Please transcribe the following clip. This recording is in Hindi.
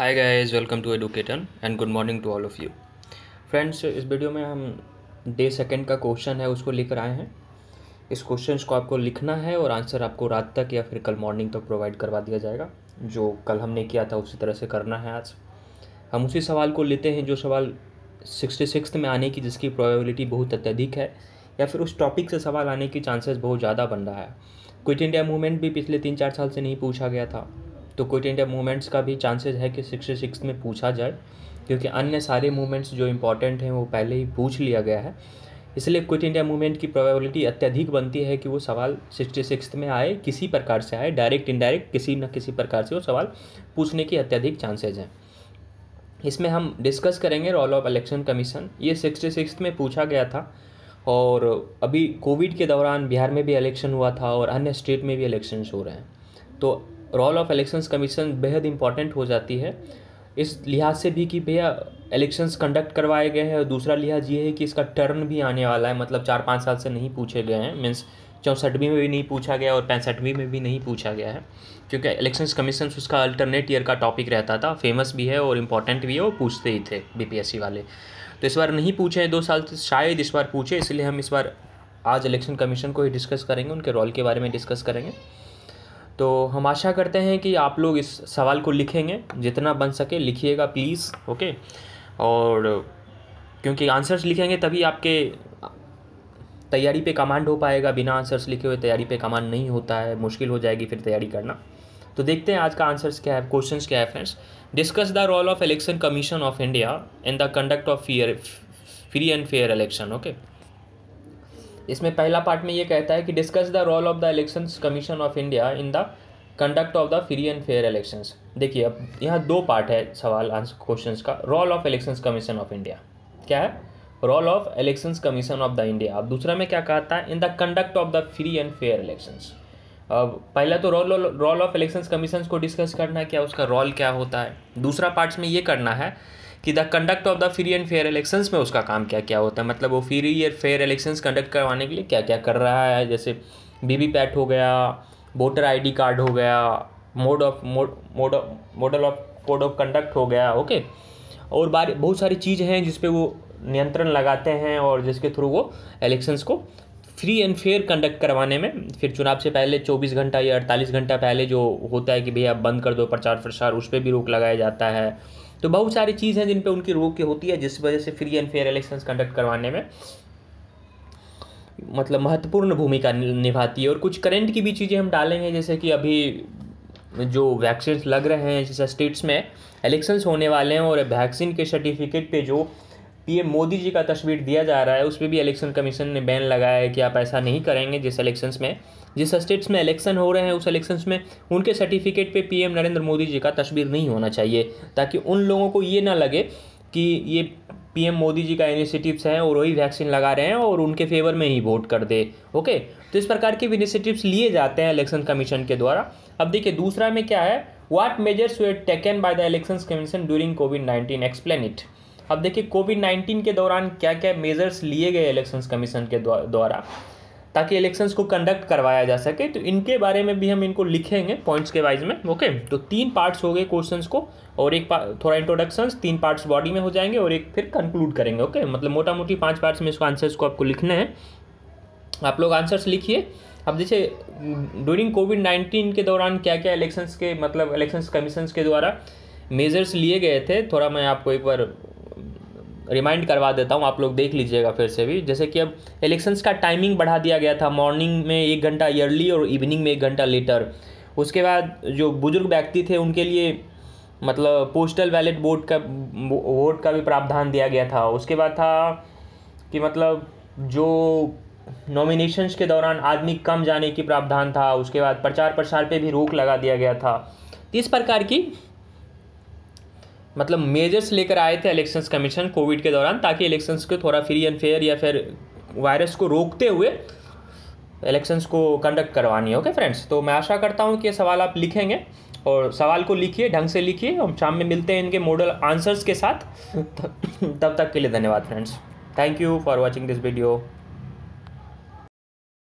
hi guys welcome to Educaton and good morning to all of you friends इस वीडियो में हम डे सेकंड का क्वेश्चन है उसको लेकर आए हैं इस क्वेश्चन को आपको लिखना है और आंसर आपको रात तक या फिर कल मॉर्निंग तक प्रोवाइड करवा दिया जाएगा जो कल हमने किया था उसी तरह से करना है आज हम उसी सवाल को लेते हैं जो सवाल सिक्सटी सिक्स में आने की जिसकी प्रोबेबिलिटी बहुत अत्यधिक है या फिर उस टॉपिक से सवाल आने की चांसेस बहुत ज़्यादा बन रहा है क्विट इंडिया मूवमेंट भी पिछले तीन चार साल से नहीं पूछा गया था तो क्विट इंडिया मूवमेंट्स का भी चांसेस है कि सिक्सटी सिक्स में पूछा जाए क्योंकि अन्य सारे मूवमेंट्स जो इंपॉर्टेंट हैं वो पहले ही पूछ लिया गया है इसलिए क्विट इंडिया मूवमेंट की प्रोबेबिलिटी अत्यधिक बनती है कि वो सवाल सिक्सटी सिक्स में आए किसी प्रकार से आए डायरेक्ट इनडायरेक्ट किसी न किसी प्रकार से वो सवाल पूछने की अत्यधिक चांसेज हैं इसमें हम डिस्कस करेंगे रोल ऑफ इलेक्शन कमीशन ये सिक्सटी सिक्स में पूछा गया था और अभी कोविड के दौरान बिहार में भी इलेक्शन हुआ था और अन्य स्टेट में भी इलेक्शन हो रहे हैं तो रोल ऑफ इलेक्शंस कमीशन बेहद इंपॉर्टेंट हो जाती है इस लिहाज से भी कि भैया इलेक्शंस कंडक्ट करवाए गए हैं और दूसरा लिहाज ये है कि इसका टर्न भी आने वाला है मतलब चार पाँच साल से नहीं पूछे गए हैं मीन्स चौंसठवीं में भी नहीं पूछा गया और पैंसठवीं में भी नहीं पूछा गया है क्योंकि इलेक्शंस कमीशन उसका अल्टरनेट ईयर का टॉपिक रहता था फेमस भी है और इम्पॉर्टेंट भी है और पूछते ही थे बी वाले तो इस बार नहीं पूछे हैं दो साल से शायद इस बार पूछे इसलिए हम इस बार आज इलेक्शन कमीशन को ही डिस्कस करेंगे उनके रोल के बारे में डिस्कस करेंगे तो हम आशा करते हैं कि आप लोग इस सवाल को लिखेंगे जितना बन सके लिखिएगा प्लीज़ ओके और क्योंकि आंसर्स लिखेंगे तभी आपके तैयारी पे कमांड हो पाएगा बिना आंसर्स लिखे हुए तैयारी पे कमांड नहीं होता है मुश्किल हो जाएगी फिर तैयारी करना तो देखते हैं आज का आंसर्स क्या है क्वेश्चंस क्या है friends discuss the role of election commission of India in the conduct of fair free and fair election okay इसमें पहला पार्ट में ये कहता है कि discuss the role of the election commission of India in the conduct of the free and fair election देखिए अब यहाँ दो पार्ट है सवाल आंसर क्वेश्चन का role of election commission of India क्या है role of election commission of the India अब दूसरा में क्या कहता है in the conduct of the free and fair elections अब पहला तो role role of election commission को डिस्कस करना है क्या उसका रोल क्या होता है दूसरा पार्ट्स में ये करना है कि the conduct of the free and fair election में उसका काम क्या क्या होता है मतलब वो free and fair election conduct करवाने के लिए क्या क्या कर रहा है जैसे वी वी पैट हो गया वोटर आईडी कार्ड हो गया mode of mode model of code of conduct हो गया ओके और बार बहुत सारी चीज़ हैं जिसपे वो नियंत्रण लगाते हैं और जिसके थ्रू वो इलेक्शंस को फ्री एंड फेयर कंडक्ट करवाने में फिर चुनाव से पहले 24 घंटा या 48 घंटा पहले जो होता है कि भैया बंद कर दो प्रचार प्रसार उस पर भी रोक लगाया जाता है तो बहुत सारी चीज़ हैं जिन पर उनकी रोक होती है जिस वजह से free and fair elections conduct करवाने में मतलब महत्वपूर्ण भूमिका निभाती है और कुछ करेंट की भी चीज़ें हम डालेंगे जैसे कि अभी जो वैक्सीन लग रहे हैं जैसे स्टेट्स में इलेक्शंस होने वाले हैं और वैक्सीन के सर्टिफिकेट पे जो पीएम मोदी जी का तस्वीर दिया जा रहा है उस पर भी इलेक्शन कमीशन ने बैन लगाया है कि आप ऐसा नहीं करेंगे जिस इलेक्शंस में जिस स्टेट्स में इलेक्शन हो रहे हैं उस इलेक्शंस में उनके सर्टिफिकेट पे पीएम नरेंद्र मोदी जी का तस्वीर नहीं होना चाहिए ताकि उन लोगों को ये ना लगे कि ये पी मोदी जी का इनिशिएटिव्स हैं और वही वैक्सीन लगा रहे हैं और उनके फेवर में ही वोट कर दे ओके तो इस प्रकार के इनिशिएटिव्स लिए जाते हैं इलेक्शन कमीशन के द्वारा अब देखिए दूसरा में क्या है what measures were taken by the election commission during COVID nineteen explain it अब देखिए कोविड नाइन्टीन के दौरान क्या क्या मेजर्स लिए गए इलेक्शंस कमीशन के द्वारा ताकि इलेक्शंस को कंडक्ट करवाया जा सके तो इनके बारे में भी हम इनको लिखेंगे पॉइंट्स के वाइज में ओके तो तीन पार्ट्स हो गए क्वेश्चंस को और एक थोड़ा इंट्रोडक्शंस तीन पार्ट्स बॉडी में हो जाएंगे और एक फिर कंक्लूड करेंगे ओके मतलब मोटा मोटी पांच पार्ट्स में इसको आंसर्स को आपको लिखने हैं आप लोग आंसर्स लिखिए अब जैसे ड्यूरिंग कोविड नाइन्टीन के दौरान क्या क्या इलेक्शंस के मतलब इलेक्शंस कमीशन के द्वारा मेजर्स लिए गए थे थोड़ा मैं आपको एक बार रिमाइंड करवा देता हूँ आप लोग देख लीजिएगा फिर से भी जैसे कि अब इलेक्शंस का टाइमिंग बढ़ा दिया गया था मॉर्निंग में एक घंटा ईयरली और इवनिंग में एक घंटा लेटर उसके बाद जो बुजुर्ग व्यक्ति थे उनके लिए मतलब पोस्टल बैलेट बोर्ड का वोट का भी प्रावधान दिया गया था उसके बाद था कि मतलब जो नॉमिनेशंस के दौरान आदमी कम जाने की प्रावधान था उसके बाद प्रचार प्रसार पे भी रोक लगा दिया गया था तो इस प्रकार की मतलब मेजर्स लेकर आए थे इलेक्शंस कमीशन कोविड के दौरान ताकि इलेक्शंस को थोड़ा फ्री एंड फेयर या फिर वायरस को रोकते हुए इलेक्शंस को कंडक्ट करवानी है ओके फ्रेंड्स तो मैं आशा करता हूँ कि सवाल आप लिखेंगे और सवाल को लिखिए ढंग से लिखिए हम शाम में मिलते हैं इनके मॉडल आंसर्स के साथ तब तक के लिए धन्यवाद friends thank you for watching this video